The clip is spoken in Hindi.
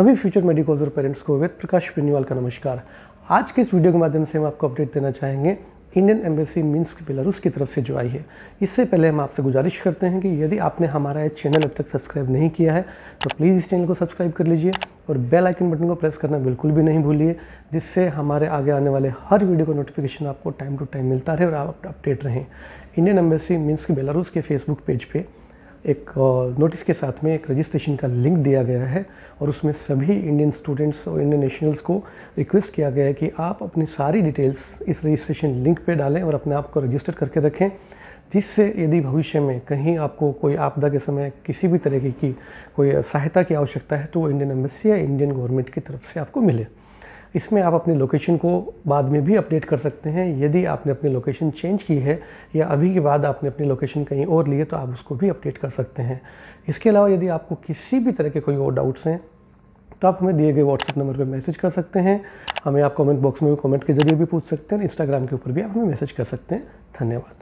सभी फ्यूचर मेडिकल्स और पेरेंट्स को वेद प्रकाश पिनीवाल का नमस्कार आज के इस वीडियो के माध्यम से हम आपको अपडेट देना चाहेंगे इंडियन एम्बेसी मीन्स बेलारूस की तरफ से जो आई है इससे पहले हम आपसे गुजारिश करते हैं कि यदि आपने हमारा यह चैनल अब तक सब्सक्राइब नहीं किया है तो प्लीज़ इस चैनल को सब्सक्राइब कर लीजिए और बेल आइकन बटन को प्रेस करना बिल्कुल भी नहीं भूलिए जिससे हमारे आगे आने वाले हर वीडियो का नोटिफिकेशन आपको टाइम टू टाइम मिलता रहे और आप अपडेट रहें इंडियन एम्बेसी मिन्स के बेलारूस के फेसबुक पेज पर पे एक नोटिस के साथ में एक रजिस्ट्रेशन का लिंक दिया गया है और उसमें सभी इंडियन स्टूडेंट्स और इंडियन नेशनल्स को रिक्वेस्ट किया गया है कि आप अपनी सारी डिटेल्स इस रजिस्ट्रेशन लिंक पे डालें और अपने आप को रजिस्टर करके रखें जिससे यदि भविष्य में कहीं आपको कोई आपदा के समय किसी भी तरीके की कोई सहायता की आवश्यकता है तो वो इंडियन एम्बेसी या इंडियन गवर्नमेंट की तरफ से आपको मिले इसमें आप अपनी लोकेशन को बाद में भी अपडेट कर सकते हैं यदि आपने अपनी लोकेशन चेंज की है या अभी के बाद आपने अपनी लोकेशन कहीं और ली है तो आप उसको भी अपडेट कर सकते हैं इसके अलावा यदि आपको किसी भी तरह के कोई और डाउट्स हैं तो आप हमें दिए गए व्हाट्सअप नंबर पर मैसेज कर सकते हैं हमें आप कमेंट बॉक्स में भी कमेंट के जरिए भी पूछ सकते हैं इंस्टाग्राम के ऊपर भी आप हमें मैसेज कर सकते हैं धन्यवाद